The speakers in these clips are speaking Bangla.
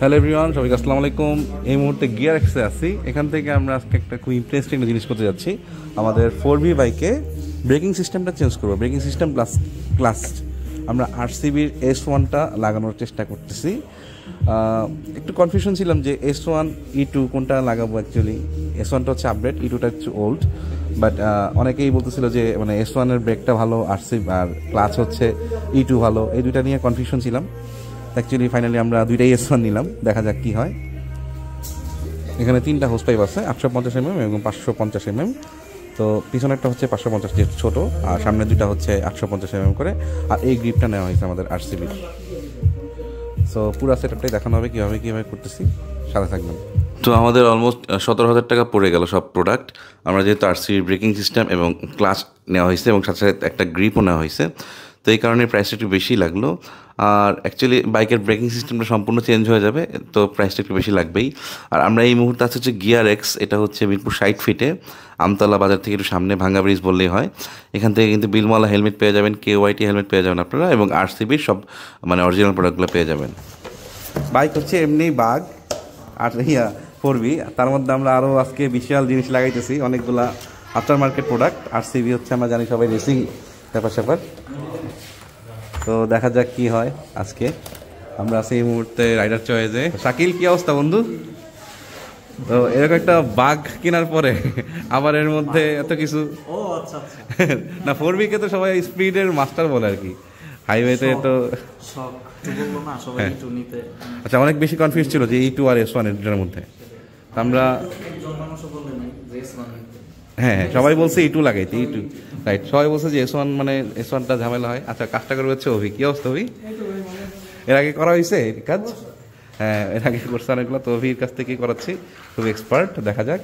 হ্যালো এভরিওয়ান সবাইকে আসসালামু আলাইকুম এই মুহূর্তে গিয়ার এক্সে আছি এখান থেকে আমরা আজকে একটা খুব ইন্টারেস্টিং জিনিস করতে যাচ্ছি আমাদের ফোর বি বাইকে ব্রেকিং সিস্টেমটা চেঞ্জ করবো ব্রেকিং সিস্টেম প্লাস ক্লাস আমরা আরসিবির এস ওয়ানটা লাগানোর চেষ্টা করতেছি একটু কনফিউশন ছিলাম যে এস ওয়ান ই টু কোনটা লাগাবো অ্যাকচুয়ালি এস ওয়ানটা হচ্ছে আপডেট ই টুটা হচ্ছে ওল্ড বাট অনেকেই বলতেছিল যে মানে এস ওয়ানের ব্রেকটা ভালো সি আর ক্লাস হচ্ছে ই e টু ভালো এই দুইটা নিয়ে কনফিউশন ছিলাম অ্যাকচুয়ালি ফাইনালি আমরা দুইটাই এস ওয়ান নিলাম দেখা যাক কী হয় এখানে তিনটা হোস পাইপ আছে আটশো পঞ্চাশ এমএম mm এবং পাঁচশো পঞ্চাশ এমএম mm। তো পিছনেরটা হচ্ছে পাঁচশো পঞ্চাশ যে ছোটো আর সামনে দুইটা হচ্ছে আটশো পঞ্চাশ এমএম mm করে আর এই গ্রিপটা নেওয়া হয়েছে আমাদের আর আরসিবির সো পুরো সেটআপটাই দেখানো হবে কীভাবে কীভাবে করতেছি সাথে থাকবেন তো আমাদের অলমোস্ট সতেরো হাজার টাকা পড়ে গেল সব প্রোডাক্ট আমরা যেহেতু আর সিবি ব্রেকিং সিস্টেম এবং ক্লাস নেওয়া হয়েছে এবং সাথে সাথে একটা গ্রিপও নেওয়া হয়েছে তো এই কারণে প্রাইসটা একটু বেশি লাগলো আর অ্যাকচুয়ালি বাইকের ব্রেকিং সিস্টেমটা সম্পূর্ণ চেঞ্জ হয়ে যাবে তো প্রাইসটা একটু বেশি লাগবেই আর আমরা এই মুহূর্তে আছে হচ্ছে গিয়ার এক্স এটা হচ্ছে মিরপুর সাইড ফিটে আমতলা বাজার থেকে একটু সামনে ভাঙ্গা ব্রিজ বললেই হয় এখান থেকে কিন্তু বিলমালা হেলমেট পেয়ে যাবেন কে ওয়াইটি হেলমেট পেয়ে যাবেন আপনারা এবং আরসিবির সব মানে অরিজিনাল প্রোডাক্টগুলো পেয়ে যাবেন বাইক হচ্ছে এমনি বাঘ আর ইয়া ফোর বি তার মধ্যে আমরা আরও আজকে বিশাল জিনিস লাগাইতেছি অনেকগুলা after market product R CB হচ্ছে আমরা জানি সবাই রেসিং ব্যাপার স্যাপার তো দেখা যাক কি হয় আজকে আমরা আছি এই মুহূর্তে রাইডার চয়েজে শাকিল কি অবস্থা বন্ধু তো এরকম একটা বাঘ কেনার পরে আবার এর মধ্যে এত কিছু আচ্ছা, আচ্ছা। না ফোর বিকে তো সবাই স্পিডের মাস্টার বলে আর কি হাইওয়েতে তো হ্যাঁ। আচ্ছা অনেক বেশি কনফিউজ ছিল যে এই টু আর এস ওয়ান এটার মধ্যে আমরা হ্যাঁ, হ্যাঁ সবাই বলছে ই টু লাগাইতে ইটু রাইট সবাই বলছে যে এস ওয়ান মানে এস ওয়ানটা ঝামেলা হয় আচ্ছা কাজটা করে হচ্ছে অভি কি অবস্থা অভি এর আগে করা হয়েছে কাজ হ্যাঁ এর আগে করছে অনেকগুলো তো অভির কাছ থেকে করাচ্ছি খুব এক্সপার্ট দেখা যাক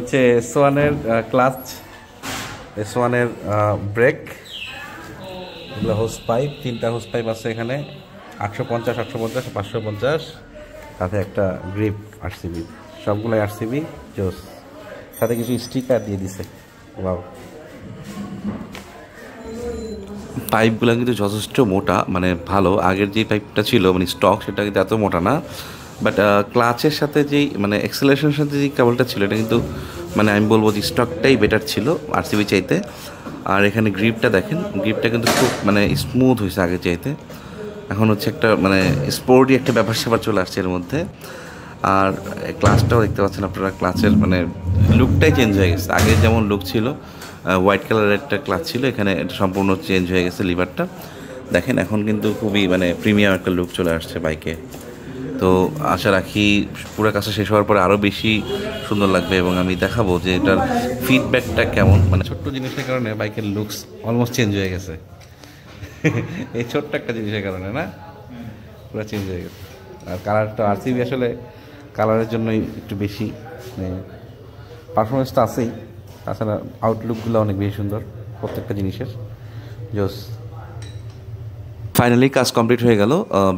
হচ্ছে এস ওয়ানের ক্লাচ এস ওয়ানের ব্রেক এগুলো হোস পাইপ তিনটা হোস পাইপ আছে এখানে আটশো পঞ্চাশ আটশো পঞ্চাশ পাঁচশো পঞ্চাশ তাতে একটা গ্রিপ আরসিবির সবগুলো আরসিবি জোস সাথে কিছু স্টিকার দিয়ে দিছে বাবু পাইপগুলো কিন্তু যথেষ্ট মোটা মানে ভালো আগের যে পাইপটা ছিল মানে স্টক সেটা কিন্তু এত মোটা না বাট ক্লাচের সাথে যেই মানে এক্সেলেশনের সাথে যে কেবলটা ছিল এটা কিন্তু মানে আমি বলবো যে স্টকটাই বেটার ছিল আরসিবি চাইতে আর এখানে গ্রিপটা দেখেন গ্রিপটা কিন্তু খুব মানে স্মুথ হয়েছে আগের চাইতে এখন হচ্ছে একটা মানে স্পোর্টই একটা ব্যাপার স্যাপার চলে আসছে এর মধ্যে আর ক্লাসটাও দেখতে পাচ্ছেন আপনারা ক্লাসের মানে লুকটাই চেঞ্জ হয়ে গেছে আগে যেমন লুক ছিল হোয়াইট কালারের একটা ক্লাস ছিল এখানে এটা সম্পূর্ণ চেঞ্জ হয়ে গেছে লিভারটা দেখেন এখন কিন্তু খুবই মানে প্রিমিয়াম একটা লুক চলে আসছে বাইকে তো আশা রাখি পুরো কাজটা শেষ হওয়ার পরে আরও বেশি সুন্দর লাগবে এবং আমি দেখাবো যে এটার ফিডব্যাকটা কেমন মানে ছোট্ট জিনিসের কারণে বাইকের লুকস অলমোস্ট চেঞ্জ হয়ে গেছে এই ছোট্ট একটা জিনিসের কারণে না পুরো চেঞ্জ হয়ে গেছে আর কালারটা আর আসলে কালারের জন্য একটু বেশি পারফরমেন্স মানে তো আছেই তাছাড়া আউটলুকগুলো অনেক বেশি সুন্দর প্রত্যেকটা জিনিসের জোস ফাইনালি কাজ কমপ্লিট হয়ে গেল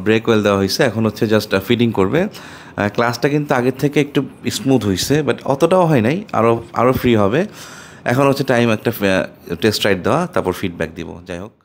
ব্রেক ওয়েল দেওয়া হয়েছে এখন হচ্ছে জাস্ট ফিডিং করবে ক্লাসটা কিন্তু আগের থেকে একটু স্মুথ হয়েছে বাট অতটাও হয় নাই আরও আরও ফ্রি হবে এখন হচ্ছে টাইম একটা টেস্ট রাইড দেওয়া তারপর ফিডব্যাক দিব যাই হোক